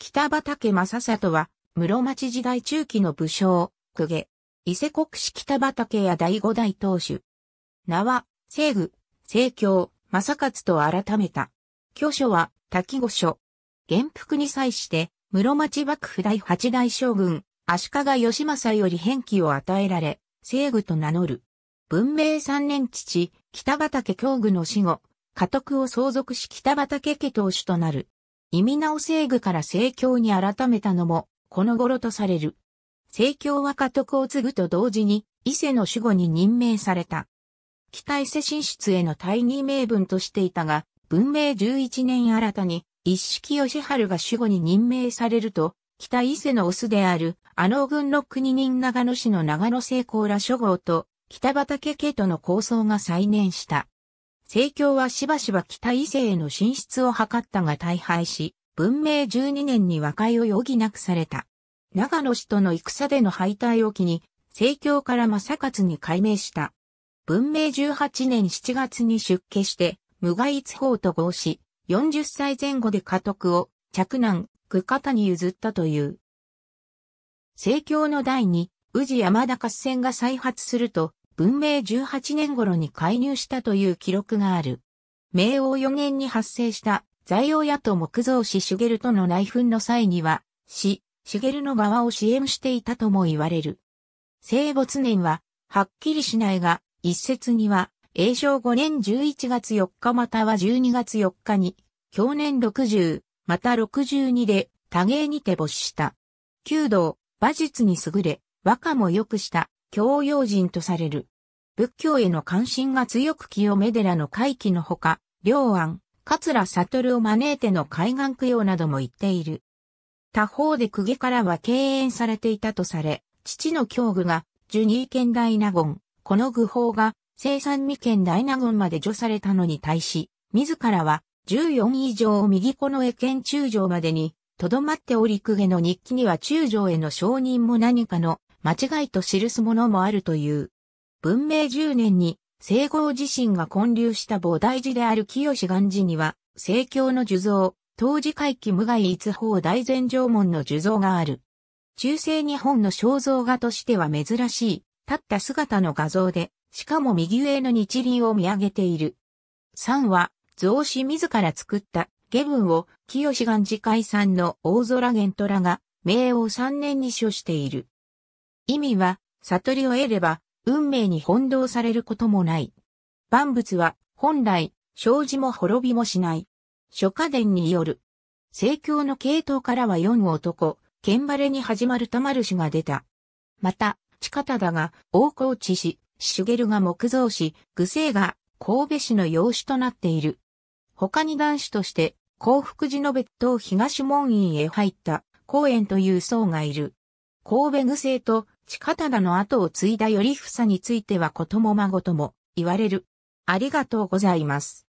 北畠正里は、室町時代中期の武将、公家、伊勢国史北畠や第五代当主。名は、西具、西京、正勝と改めた。居所は、滝御所。元服に際して、室町幕府第八代将軍、足利義政より返記を与えられ、西具と名乗る。文明三年父、北畠京具の死後、家督を相続し北畠家当主となる。意味直政具から政教に改めたのも、この頃とされる。政教は家督を継ぐと同時に、伊勢の守護に任命された。北伊勢進出への大義名分としていたが、文明11年新たに、一式義春が守護に任命されると、北伊勢のオスである、あの軍の国人長野市の長野聖光ら諸号と、北畠家との構想が再燃した。政教はしばしば北伊勢への進出を図ったが大敗し、文明12年に和解を余儀なくされた。長野氏との戦での敗退を機に、政教から正勝に改名した。文明18年7月に出家して、無害一法と合し、40歳前後で家督を、着男、具方に譲ったという。政教の第二、宇治山田合戦が再発すると、文明18年頃に介入したという記録がある。明王4年に発生した在王屋と木造ゲ茂との内紛の際には、ゲ茂の側を支援していたとも言われる。生没年は、はっきりしないが、一説には、永正5年11月4日または12月4日に、去年60、また62で、多芸にて没した。弓道、馬術に優れ、和歌も良くした、教養人とされる。仏教への関心が強く清め寺の回帰のほか、両安、桂悟を招いての海岸供養なども言っている。他方で公家からは敬遠されていたとされ、父の教具が、ジュニー県大納言、この愚法が、生産未県大納言まで除されたのに対し、自らは、14以上右この絵県中将までに、とどまっており公家の日記には中将への承認も何かの間違いと記すものもあるという。文明十年に、西郷自身が建立した菩提寺である清志願寺には、聖教の樹像、当時回帰無害一法大禅城門の樹像がある。中世日本の肖像画としては珍しい、立った姿の画像で、しかも右上の日輪を見上げている。三は、造紙自ら作った下文を清志願寺解産の大空源虎が、明王三年に書している。意味は、悟りを得れば、運命に翻弄されることもない。万物は、本来、生じも滅びもしない。諸家伝による。聖教の系統からは四男、剣バレに始まる玉まるが出た。また、地田だが、王シュゲルが木造し、愚勢が神戸市の養子となっている。他に男子として、幸福寺の別当東門院へ入った、公園という僧がいる。神戸愚勢と近忠の後を継いだ頼房についてはこともまごとも言われる。ありがとうございます。